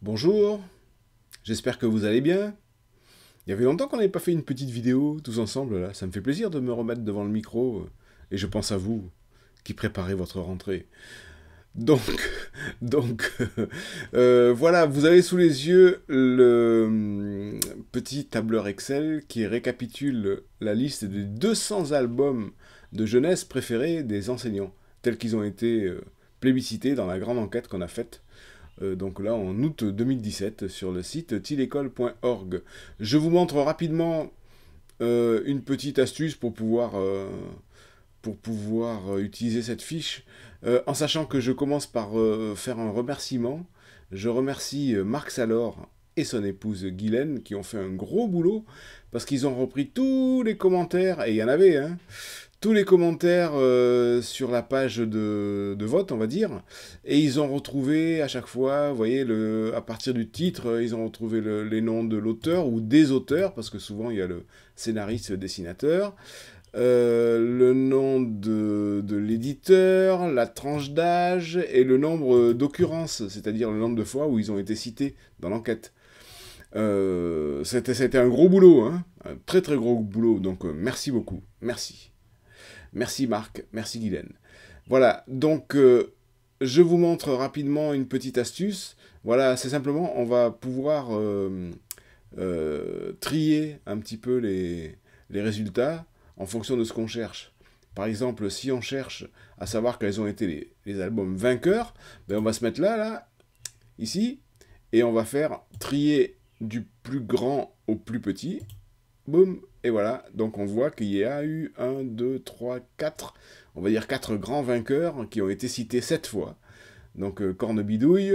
Bonjour, j'espère que vous allez bien. Il y avait longtemps qu'on n'avait pas fait une petite vidéo tous ensemble là, ça me fait plaisir de me remettre devant le micro euh, et je pense à vous qui préparez votre rentrée. Donc, donc euh, voilà, vous avez sous les yeux le hum, petit tableur Excel qui récapitule la liste des 200 albums de jeunesse préférés des enseignants, tels qu'ils ont été euh, plébiscités dans la grande enquête qu'on a faite euh, donc là en août 2017 sur le site tilecole.org. Je vous montre rapidement euh, une petite astuce pour pouvoir euh, pour pouvoir utiliser cette fiche, en sachant que je commence par faire un remerciement. Je remercie Marc Salor et son épouse Guylaine qui ont fait un gros boulot parce qu'ils ont repris tous les commentaires, et il y en avait, hein, tous les commentaires euh, sur la page de, vote, on va dire, et ils ont retrouvé à chaque fois, vous voyez, à partir du titre, euh, ils ont retrouvé les noms de l'auteur ou des auteurs, parce que souvent il y a le scénariste, le dessinateur, euh, le nom de, l'éditeur, la tranche d'âge et le nombre d'occurrences, c'est-à-dire le nombre de fois où ils ont été cités dans l'enquête. c'était, c'était un gros boulot, hein. un très très gros boulot, donc merci beaucoup, merci. Merci Marc, merci Guylaine. Voilà, donc euh, je vous montre rapidement une petite astuce. Voilà, c'est simplement, on va pouvoir euh, euh, trier un petit peu les, résultats en fonction de ce qu'on cherche. Par exemple, si on cherche à savoir quels ont été les, albums vainqueurs, ben, on va se mettre là, là, ici, et on va faire trier du plus grand au plus petit boum, et voilà. Donc on voit qu'il y a eu 1, 2, 3, 4, on va dire 4 grands vainqueurs qui ont été cités 7 fois. Donc euh, Corne bidouille,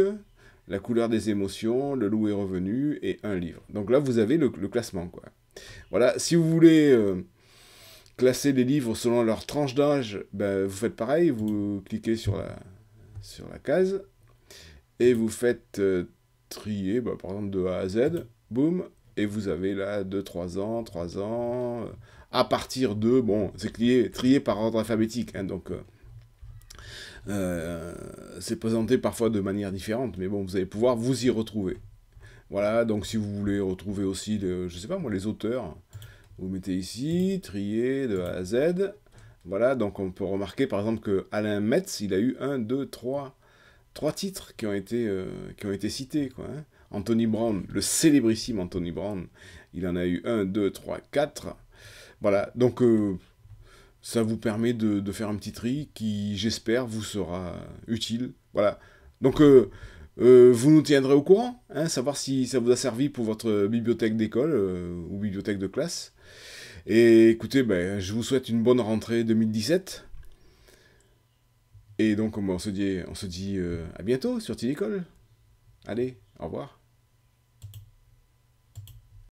La couleur des émotions, Le loup est revenu et un livre. Donc là vous avez le, classement quoi. Voilà, si vous voulez euh, classer les livres selon leur tranche d'âge, ben, vous faites pareil, vous cliquez sur la, sur la case et vous faites euh, trier, bah, par exemple de A à Z, boum, et vous avez là 2, 3 ans, 3 ans, à partir de, bon, c'est trié, trié par ordre alphabétique, hein, donc euh, euh, c'est présenté parfois de manière différente, mais bon, vous allez pouvoir vous y retrouver. Voilà, donc si vous voulez retrouver aussi, je sais pas moi, les auteurs, vous mettez ici, trier de A à Z. Voilà, donc on peut remarquer par exemple que Alain Metz, il a eu 1, 2, 3, 3 titres qui ont été, euh, qui ont été cités, quoi. Hein. Anthony Brown, le célébrissime Anthony Brown. Il en a eu 1, 2, 3, 4. Voilà, donc euh, ça vous permet de, faire un petit tri qui, j'espère, vous sera utile. Voilà, donc euh, euh, vous nous tiendrez au courant, hein, savoir si ça vous a servi pour votre bibliothèque d'école ou bibliothèque de classe. Et écoutez, ben, je vous souhaite une bonne rentrée 2017. Et donc, on se dit, on se dit à bientôt sur Télécole. Allez, au revoir.